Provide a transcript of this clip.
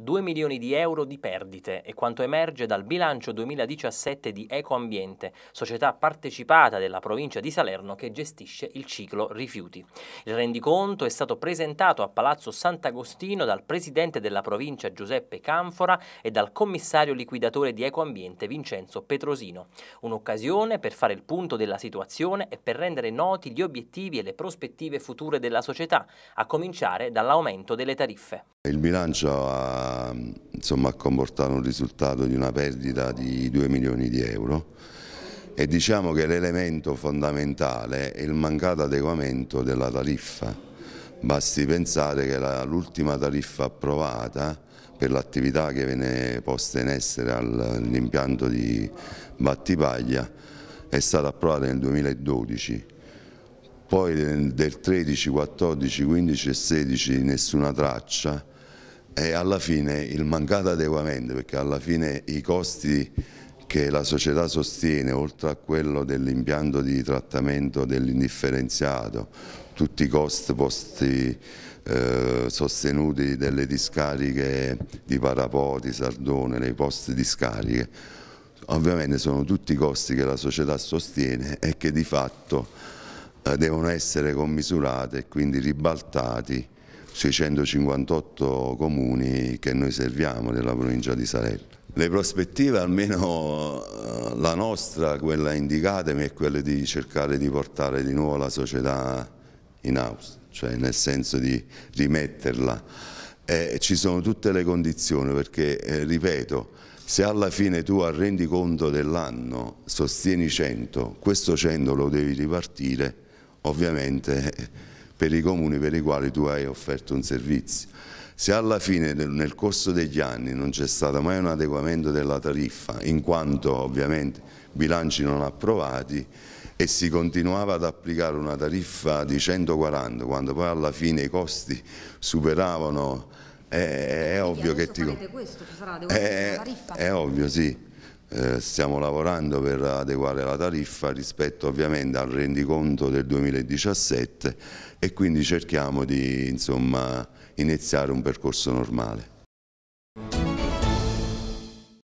2 milioni di euro di perdite è quanto emerge dal bilancio 2017 di Ecoambiente, società partecipata della provincia di Salerno che gestisce il ciclo rifiuti. Il rendiconto è stato presentato a Palazzo Sant'Agostino dal presidente della provincia Giuseppe Canfora e dal commissario liquidatore di Ecoambiente Vincenzo Petrosino. Un'occasione per fare il punto della situazione e per rendere noti gli obiettivi e le prospettive future della società, a cominciare dall'aumento delle tariffe il bilancio ha, insomma, comportato un risultato di una perdita di 2 milioni di euro e diciamo che l'elemento fondamentale è il mancato adeguamento della tariffa. Basti pensare che l'ultima tariffa approvata per l'attività che viene posta in essere all'impianto di Battipaglia è stata approvata nel 2012 poi del 13, 14, 15 e 16 nessuna traccia e alla fine il mancato adeguamento, perché alla fine i costi che la società sostiene, oltre a quello dell'impianto di trattamento dell'indifferenziato, tutti i costi posti eh, sostenuti delle discariche di Parapoti, Sardone, le poste discariche, ovviamente sono tutti i costi che la società sostiene e che di fatto eh, devono essere commisurati e quindi ribaltati 658 comuni che noi serviamo nella provincia di Sarella. Le prospettive, almeno eh, la nostra, quella indicatemi, è quella di cercare di portare di nuovo la società in house, cioè nel senso di rimetterla. Eh, ci sono tutte le condizioni perché, eh, ripeto, se alla fine tu arrendi conto dell'anno sostieni 100, questo 100 lo devi ripartire, ovviamente... Eh, per i comuni per i quali tu hai offerto un servizio. Se alla fine nel corso degli anni non c'è stato mai un adeguamento della tariffa, in quanto ovviamente bilanci non approvati, e si continuava ad applicare una tariffa di 140 quando poi alla fine i costi superavano eh, è, è ovvio che ti... Questo, è, eh, è ovvio sì eh, stiamo lavorando per adeguare la tariffa rispetto ovviamente al rendiconto del 2017 e quindi cerchiamo di insomma, iniziare un percorso normale.